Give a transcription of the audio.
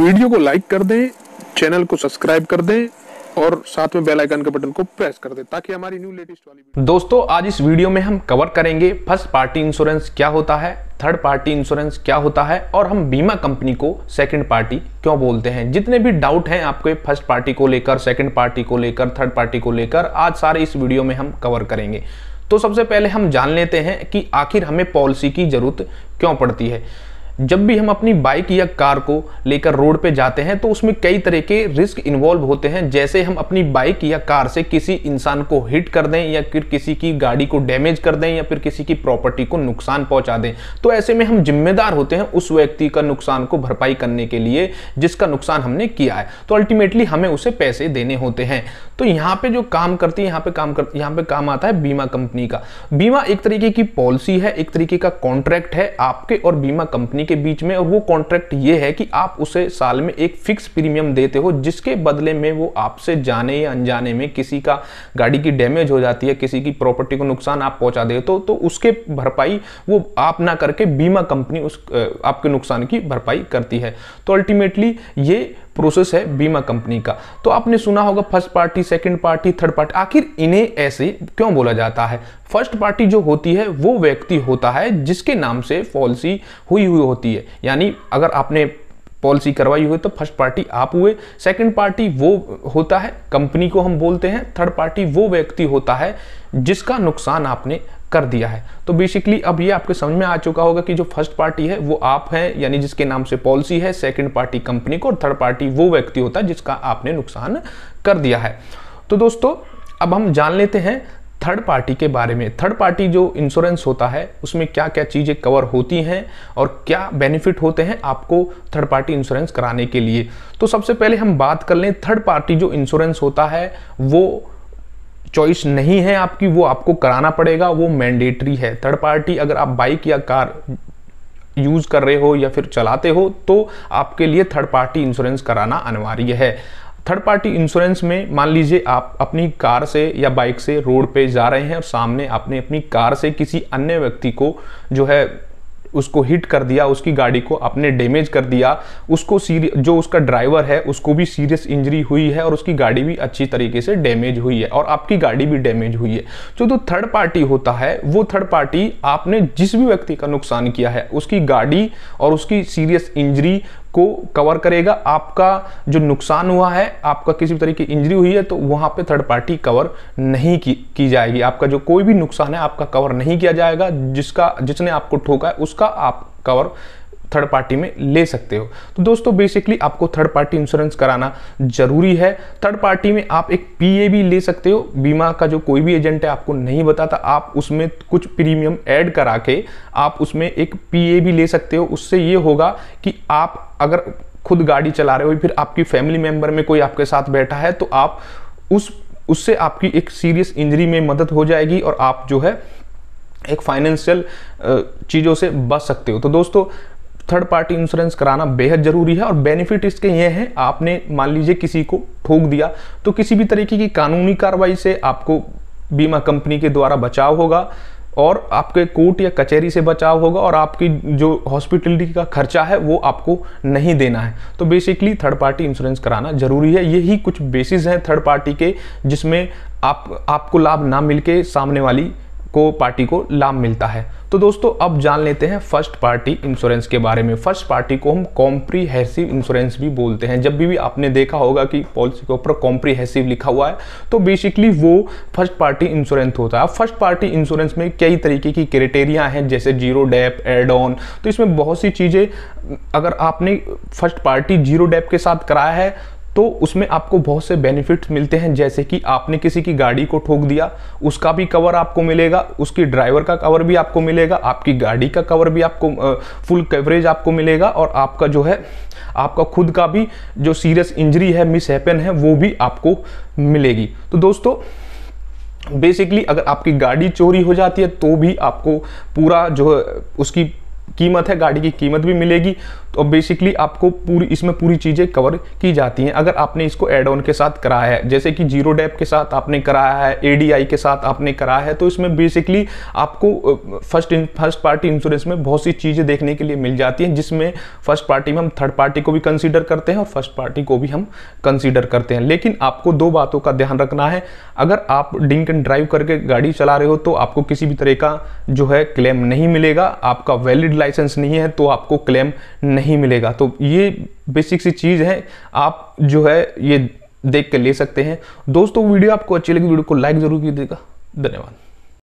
video को like कर दें चैनल को सब्सक्राइब कर दें और साथ में बेल आइकन के बटन को प्रेस कर दें ताकि हमारी न्यू लेटेस्ट वाली दोस्तों आज इस वीडियो में हम कवर करेंगे फर्स्ट पार्टी इंश्योरेंस क्या होता है थर्ड पार्टी इंश्योरेंस क्या होता है और हम बीमा कंपनी को सेकंड पार्टी क्यों बोलते हैं जितने भी डाउट हैं आपके फर्स्ट पार्टी को लेकर सेकंड पार्टी को लेकर थर्ड पार्टी को लेकर आज सारे इस वीडियो में हम कवर करेंगे तो सबसे पहले हम जान लेते हैं कि आखिर हमें पॉलिसी की जरूरत क्यों पड़ती है जब भी हम अपनी बाइक या कार को लेकर रोड पे जाते हैं तो उसमें कई तरह के रिस्क इन्वॉल्व होते हैं जैसे हम अपनी बाइक या कार से किसी इंसान को हिट कर दें या फिर किसी की गाड़ी को डैमेज कर दें या फिर किसी की प्रॉपर्टी को नुकसान पहुंचा दें तो ऐसे में हम जिम्मेदार होते हैं उस व्यक्ति का नुकसान को भरपाई करने के लिए जिसका नुकसान हमने किया है तो अल्टीमेटली हमें उसे पैसे देने होते हैं तो यहाँ पे जो काम करती है यहाँ पे काम कर यहाँ पे काम आता है बीमा कंपनी का बीमा एक तरीके की पॉलिसी है एक तरीके का कॉन्ट्रैक्ट है आपके और बीमा कंपनी के बीच में और वो कॉन्ट्रैक्ट ये है कि आप उसे साल में एक फिक्स प्रीमियम देते हो जिसके बदले में वो आपसे जाने या अनजाने में किसी का गाड़ी की डैमेज हो जाती है किसी की प्रॉपर्टी को नुकसान आप पहुंचा दे तो, तो उसके भरपाई वो आप ना करके बीमा कंपनी उस आपके नुकसान की भरपाई करती है तो अल्टीमेटली ये प्रोसेस है बीमा कंपनी का तो आपने सुना होगा first party second party third party आखिर इन्हें ऐसे क्यों बोला जाता है फर्स्ट पार्टी जो होती है वो व्यक्ति होता है जिसके नाम से पॉलिसी हुई हुई होती है यानी अगर आपने पॉलिसी करवाई हुई तो फर्स्ट पार्टी आप हुए सेकंड पार्टी वो होता है कंपनी को हम बोलते हैं थर्ड पार्टी वो व्यक्ति होता है जिसका नुकसान आपने कर दिया है तो बेसिकली अब ये आपके समझ में आ चुका होगा कि जो फर्स्ट पार्टी है वो आप हैं यानी जिसके नाम से पॉलिसी है सेकंड पार्टी कंपनी को और थर्ड पार्टी वो व्यक्ति होता है जिसका आपने नुकसान कर दिया है तो दोस्तों अब हम जान लेते हैं थर्ड पार्टी के बारे में थर्ड पार्टी जो इंश्योरेंस होता है उसमें क्या क्या चीज़ें कवर होती हैं और क्या बेनिफिट होते हैं आपको थर्ड पार्टी इंश्योरेंस कराने के लिए तो सबसे पहले हम बात कर लें थर्ड पार्टी जो इंश्योरेंस होता है वो चॉइस नहीं है आपकी वो आपको कराना पड़ेगा वो मैंडेटरी है थर्ड पार्टी अगर आप बाइक या कार यूज़ कर रहे हो या फिर चलाते हो तो आपके लिए थर्ड पार्टी इंश्योरेंस कराना अनिवार्य है थर्ड पार्टी इंश्योरेंस में मान लीजिए आप अपनी कार से या बाइक से रोड पे जा रहे हैं और सामने आपने अपनी कार से किसी अन्य व्यक्ति को जो है उसको हिट कर दिया उसकी गाड़ी को आपने डैमेज कर दिया उसको जो उसका ड्राइवर है उसको भी सीरियस इंजरी हुई है और उसकी गाड़ी भी अच्छी तरीके से डैमेज हुई है और आपकी गाड़ी भी डैमेज हुई है तो जो जो थर्ड पार्टी होता है वो थर्ड पार्टी आपने जिस भी व्यक्ति का नुकसान किया है उसकी गाड़ी और उसकी सीरियस इंजरी को कवर करेगा आपका जो नुकसान हुआ है आपका किसी भी तरीके की इंजरी हुई है तो वहाँ पे थर्ड पार्टी कवर नहीं की, की जाएगी आपका जो कोई भी नुकसान है आपका कवर नहीं किया जाएगा जिसका जिसने आपको ठोका है उसका आप कवर थर्ड पार्टी में ले सकते हो तो दोस्तों बेसिकली आपको थर्ड पार्टी इंश्योरेंस कराना जरूरी है थर्ड पार्टी में आप एक पीए भी ले सकते हो बीमा का जो कोई भी एजेंट है आपको नहीं बताता आप उसमें कुछ प्रीमियम ऐड करा के आप उसमें एक पीए भी ले सकते हो उससे ये होगा कि आप अगर खुद गाड़ी चला रहे हो फिर आपकी फैमिली मेंबर में कोई आपके साथ बैठा है तो आप उस उससे आपकी एक सीरियस इंजरी में मदद हो जाएगी और आप जो है एक फाइनेंशियल चीज़ों से बच सकते हो तो दोस्तों थर्ड पार्टी इंश्योरेंस कराना बेहद ज़रूरी है और बेनिफिट इसके ये हैं आपने मान लीजिए किसी को ठोक दिया तो किसी भी तरीके की कानूनी कार्रवाई से आपको बीमा कंपनी के द्वारा बचाव होगा और आपके कोर्ट या कचहरी से बचाव होगा और आपकी जो हॉस्पिटलिटी का खर्चा है वो आपको नहीं देना है तो बेसिकली थर्ड पार्टी इंश्योरेंस कराना जरूरी है यही कुछ बेसिस हैं थर्ड पार्टी के जिसमें आप आपको लाभ ना मिलके सामने वाली को पार्टी को लाभ मिलता है तो दोस्तों अब जान लेते हैं फर्स्ट पार्टी इंश्योरेंस के बारे में फर्स्ट पार्टी को हम कॉम्प्रीहेसिव इंश्योरेंस भी बोलते हैं जब भी, भी आपने देखा होगा कि पॉलिसी के ऊपर कॉम्प्रीहेसिव लिखा हुआ है तो बेसिकली वो फर्स्ट पार्टी इंश्योरेंस होता है फर्स्ट पार्टी इंश्योरेंस में कई तरीके की क्राइटेरिया हैं जैसे जीरो डैप एड ऑन तो इसमें बहुत सी चीज़ें अगर आपने फर्स्ट पार्टी जीरो डैप के साथ कराया है तो उसमें आपको बहुत से बेनिफिट्स मिलते हैं जैसे कि आपने किसी की गाड़ी को ठोक दिया उसका भी कवर आपको मिलेगा उसकी ड्राइवर का कवर भी आपको मिलेगा आपकी गाड़ी का कवर भी आपको फुल कवरेज आपको मिलेगा और आपका जो है आपका खुद का भी जो सीरियस इंजरी है मिस हैपन है वो भी आपको मिलेगी तो दोस्तों बेसिकली अगर आपकी गाड़ी चोरी हो जाती है तो भी आपको पूरा जो उसकी कीमत है गाड़ी की कीमत भी मिलेगी तो बेसिकली आपको पूरी इसमें पूरी चीज़ें कवर की जाती हैं अगर आपने इसको एड ऑन के साथ कराया है जैसे कि जीरो डेप के साथ आपने कराया है एडीआई के साथ आपने कराया है तो इसमें बेसिकली आपको फर्स्ट फर्स्ट पार्टी इंश्योरेंस में बहुत सी चीज़ें देखने के लिए मिल जाती हैं जिसमें फर्स्ट पार्टी में हम थर्ड पार्टी को भी कंसिडर करते हैं और फर्स्ट पार्टी को भी हम कंसिडर करते हैं लेकिन आपको दो बातों का ध्यान रखना है अगर आप डिंक एंड ड्राइव करके गाड़ी चला रहे हो तो आपको किसी भी तरह का जो है क्लेम नहीं मिलेगा आपका वैलिड लाइसेंस नहीं है तो आपको क्लेम नहीं मिलेगा तो ये बेसिक सी चीज़ है आप जो है ये देख कर ले सकते हैं दोस्तों वीडियो आपको अच्छी लगी वीडियो को लाइक ज़रूर कीजिएगा धन्यवाद